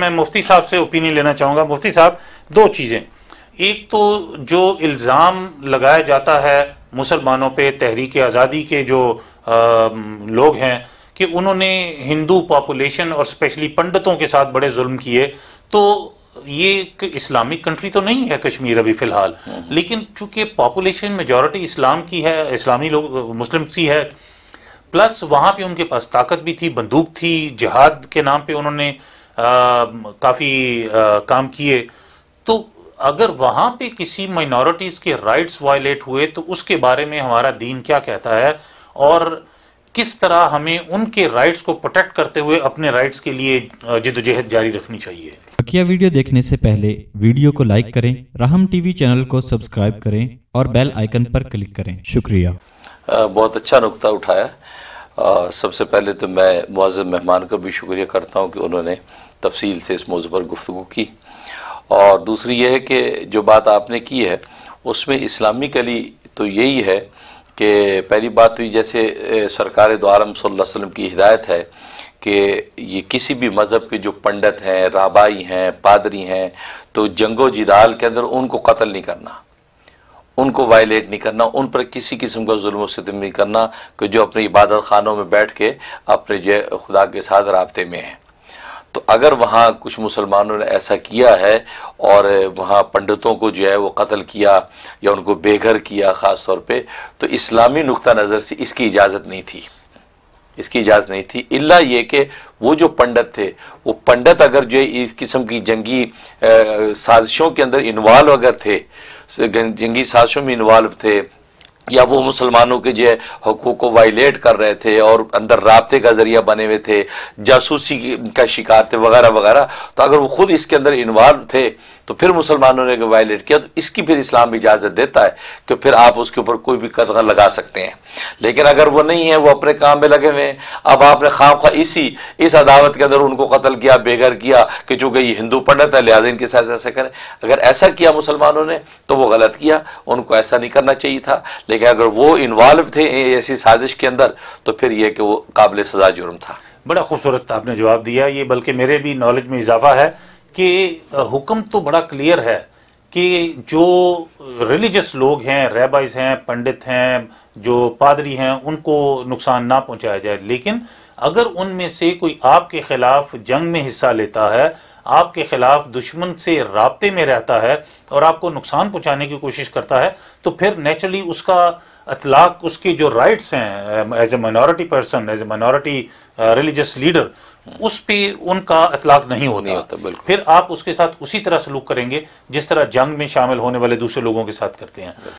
मैं मुफ्ती साहब से ओपिनियन लेना चाहूँगा मुफ्ती साहब दो चीज़ें एक तो जो इल्ज़ाम लगाया जाता है मुसलमानों पे तहरीक आज़ादी के जो आ, लोग हैं कि उन्होंने हिंदू पॉपुलेशन और स्पेशली पंडितों के साथ बड़े जुल्म किए तो ये इस्लामिक कंट्री तो नहीं है कश्मीर अभी फ़िलहाल लेकिन चूंकि पॉपुलेशन मेजॉरिटी इस्लाम की है इस्लामी लोग मुस्लिम की है प्लस वहाँ पे उनके पास ताकत भी थी बंदूक थी जहाद के नाम पे उन्होंने काफ़ी काम किए तो अगर वहाँ पे किसी माइनॉरिटीज़ के राइट्स वायलेट हुए तो उसके बारे में हमारा दीन क्या कहता है और किस तरह हमें उनके राइट्स को प्रोटेक्ट करते हुए अपने राइट्स के लिए जिदोजहद जारी रखनी चाहिए बकिया वीडियो देखने से पहले वीडियो को लाइक करें राहम टीवी चैनल को सब्सक्राइब करें और बेल आइकन पर क्लिक करें शुक्रिया बहुत अच्छा नुकता उठाया सबसे पहले तो मैं मुआज़ मेहमान का भी शुक्रिया करता हूँ कि उन्होंने तफसील से इस मौजू पर गुफ्तु की और दूसरी यह है कि जो बात आपने की है उसमें इस्लामिकली तो यही है कि पहली बात तो जैसे सरकार दो सल्लम की हिदायत है कि ये किसी भी मज़हब के जो पंडित हैं राबाई हैं पादरी हैं तो जंगो जिदाल के अंदर उनको कत्ल नहीं करना उनको वायलेट नहीं करना उन पर किसी किस्म का जुल्म सितम नहीं करना कि जो अपने इबादत खानों में बैठ के अपने जय खुदा के साथ रबते में हैं तो अगर वहाँ कुछ मुसलमानों ने ऐसा किया है और वहाँ पंडितों को जो है वो कत्ल किया या उनको बेघर किया ख़ास तौर पर तो इस्लामी नुक़ नज़र से इसकी इजाज़त नहीं थी इसकी इजाज़त नहीं थी इल्ला ये कि वो जो पंडित थे वो पंडित अगर जो इस किस्म की जंगी साजिशों के अंदर इन्वॉल्व अगर थे जंगी साजिशों में इन्वॉल्व थे या वो मुसलमानों के जो हकूक को वायलेट कर रहे थे और अंदर रबते का ज़रिया बने हुए थे जासूसी का शिकार थे वगैरह वगैरह तो अगर वो ख़ुद इसके अंदर इन्वॉल्व थे तो फिर मुसलमानों ने वायलेट किया तो इसकी फिर इस्लाम इजाज़त देता है कि फिर आप उसके ऊपर कोई भी कदम लगा सकते हैं लेकिन अगर वो नहीं है वो अपने काम में लगे हुए हैं अब आपने खाम खा इसी इस अदावत के अंदर उनको कत्ल किया बेघर किया कि चूँकि ये हिंदू पंडित है लिहाजा इनके साथ ऐसा करें अगर ऐसा किया मुसलमानों ने तो वो गलत किया उनको ऐसा नहीं करना चाहिए था लेकिन अगर वो इन्वॉल्व थे ऐसी साजिश के अंदर तो फिर यह कि वो काबिल सजा जुर्म था बड़ा खूबसूरत आपने जवाब दिया ये बल्कि मेरे भी नॉलेज में इजाफा है कि हुक्म तो बड़ा क्लियर है कि जो रिलीजियस लोग हैं रेबाइज हैं पंडित हैं जो पादरी हैं उनको नुकसान ना पहुंचाया जाए लेकिन अगर उनमें से कोई आपके ख़िलाफ़ जंग में हिस्सा लेता है आपके खिलाफ दुश्मन से रबते में रहता है और आपको नुकसान पहुँचाने की कोशिश करता है तो फिर नेचुरली उसका अतलाक उसके जो राइट्स हैं as a minority person as a minority religious leader उस पे उनका अतलाक नहीं होता, नहीं होता फिर आप उसके साथ उसी तरह सलूक करेंगे जिस तरह जंग में शामिल होने वाले दूसरे लोगों के साथ करते हैं